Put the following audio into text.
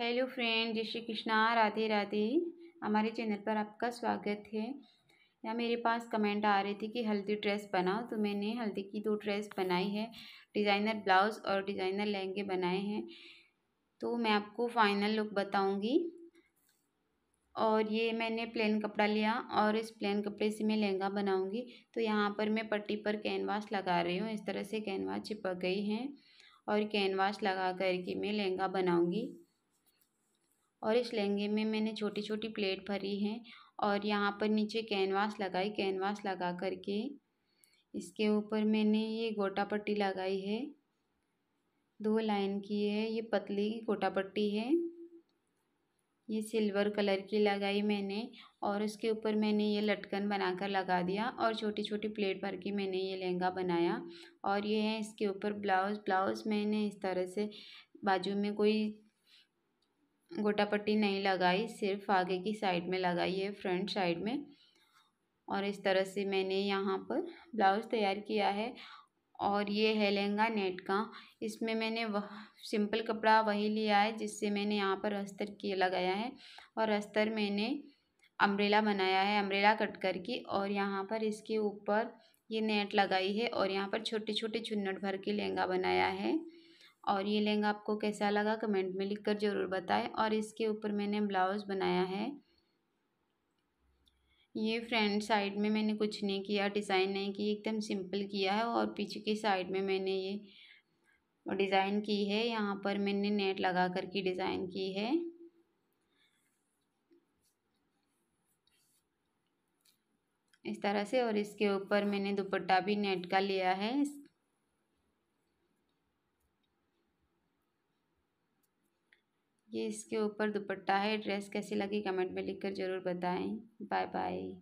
hello friend जय श्री कृष्णा राधे राधे हमारे channel पर आपका स्वागत है यहाँ मेरे पास कमेंट आ रहे थे कि हल्दी ड्रेस बनाओ तो मैंने हल्दी की दो ड्रेस बनाई है डिज़ाइनर ब्लाउज़ और डिज़ाइनर लहंगे बनाए हैं तो मैं आपको फाइनल लुक बताऊँगी और ये मैंने प्लेन कपड़ा लिया और इस प्लेन कपड़े से मैं लहंगा बनाऊँगी तो यहाँ पर मैं पट्टी पर कैनवास लगा रही हूँ इस तरह से कैनवास चिपक गई हैं और कैनवास लगा करके मैं लहंगा बनाऊँगी और इस लहंगे में मैंने छोटी छोटी प्लेट भरी हैं और यहाँ पर नीचे कैनवास लगाई कैनवास लगा करके इसके ऊपर मैंने ये गोटा पट्टी लगाई है दो लाइन की है ये पतली गोटा पट्टी है ये सिल्वर कलर की लगाई मैंने और उसके ऊपर मैंने ये लटकन बनाकर लगा दिया और छोटी छोटी प्लेट भर के मैंने ये लहंगा बनाया और ये है इसके ऊपर ब्लाउज़ ब्लाउज़ मैंने इस तरह से बाजू में कोई गोटा पट्टी नहीं लगाई सिर्फ आगे की साइड में लगाई है फ्रंट साइड में और इस तरह से मैंने यहाँ पर ब्लाउज़ तैयार किया है और ये है लहंगा नेट का इसमें मैंने वह सिंपल कपड़ा वही लिया है जिससे मैंने यहाँ पर अस्तर किया लगाया है और अस्तर मैंने अम्ब्रेला बनाया है अम्ब्रेला कट करके और यहाँ पर इसके ऊपर ये नेट लगाई है और यहाँ पर छोटे छोटे चुन्नट भर के लहंगा बनाया है और ये लहंगा आपको कैसा लगा कमेंट में लिखकर ज़रूर बताएं और इसके ऊपर मैंने ब्लाउज़ बनाया है ये फ्रंट साइड में मैंने कुछ नहीं किया डिज़ाइन नहीं की एकदम सिंपल किया है और पीछे की साइड में मैंने ये डिज़ाइन की है यहाँ पर मैंने नेट लगा कर की डिज़ाइन की है इस तरह से और इसके ऊपर मैंने दुपट्टा भी नेट का लिया है ये इसके ऊपर दुपट्टा है ड्रेस कैसी लगी कमेंट में लिखकर ज़रूर बताएं बाय बाय